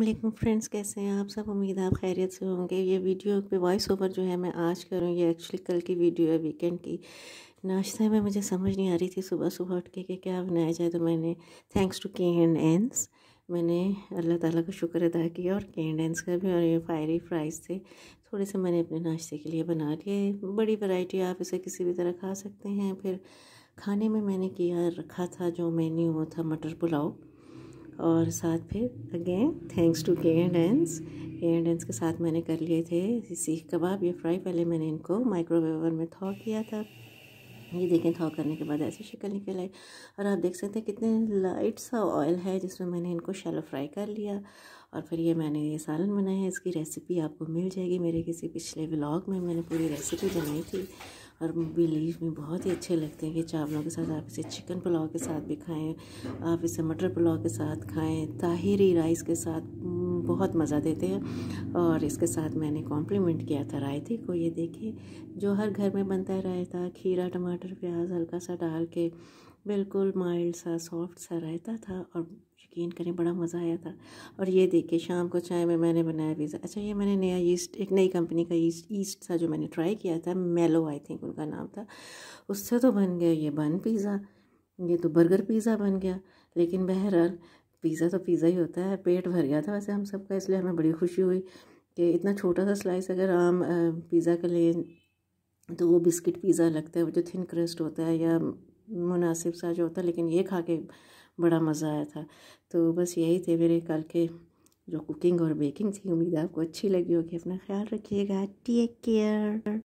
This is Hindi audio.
असलम फ्रेंड्स कैसे हैं आप सब उम्मीद आप खैरियत से होंगे ये वीडियो पे वॉइस ओवर जो है मैं आज करूँ ये एक्चुअली कल की वीडियो है वीकेंड की नाश्ते में मुझे समझ नहीं आ रही थी सुबह सुबह उठ के कि क्या बनाया जाए तो मैंने thanks to K and N's मैंने अल्लाह ताला का शुक्र अदा किया और के एंड एंस का भी और ये फायरी फ्राइज़ थे थोड़े से मैंने अपने नाश्ते के लिए बना लिए बड़ी वैरायटी आप इसे किसी भी तरह खा सकते हैं फिर खाने में मैंने किया रखा था जो मेन्यू वो था मटर पुलाव और साथ फिर again thanks to K and N's K and N's के साथ मैंने कर लिए थे सीख कबाब ये फ्राई पहले मैंने इनको माइक्रोवेवर में थॉ किया था ये देखें थॉ करने के बाद ऐसी शक्ल निकल आई और आप देख सकते हैं कितने लाइट सा ऑयल है जिसमें मैंने इनको शैलो फ्राई कर लिया और फिर ये मैंने ये सालन बनाया है इसकी रेसिपी आपको मिल जाएगी मेरे किसी पिछले ब्लॉग में मैंने पूरी रेसिपी बनाई थी और बिलीव में बहुत ही अच्छे लगते हैं कि चावलों के साथ आप इसे चिकन पुलाव के साथ भी खाएँ आप इसे मटर पुलाव के साथ खाएँ ताहिरी राइस के साथ बहुत मज़ा देते हैं और इसके साथ मैंने कॉम्प्लीमेंट किया था रायते को ये देखिए जो हर घर में बनता है रायता खीरा टमाटर प्याज हल्का सा डाल के बिल्कुल माइल्ड सा सॉफ्ट सा रायता था और यकीन करें बड़ा मज़ा आया था और ये देखिए शाम को चाय में मैंने बनाया पिज़्ज़ा अच्छा ये मैंने नया ईस्ट एक नई कंपनी का ईस्ट ईस्ट था जो मैंने ट्राई किया था मेलो आई थिंक उनका नाम था उससे तो बन गया ये बन पिज़्ज़ा ये तो बर्गर पिज़्ज़ा बन गया लेकिन बहरहाल पिज़्ज़ा तो पिज़्ज़ा ही होता है पेट भर गया था वैसे हम सबका इसलिए हमें बड़ी खुशी हुई कि इतना छोटा सा स्लाइस अगर आम पिज़्ज़ा का लें तो वो बिस्किट पिज़्ज़ा लगता है वो जो थिन क्रस्ट होता है या मुनासिब सा जो होता है लेकिन ये खा के बड़ा मज़ा आया था तो बस यही थे मेरे कल के जो कुकिंग और बेकिंग थी उम्मीद आपको अच्छी लगी होगी अपना ख्याल रखिएगा टेक केयर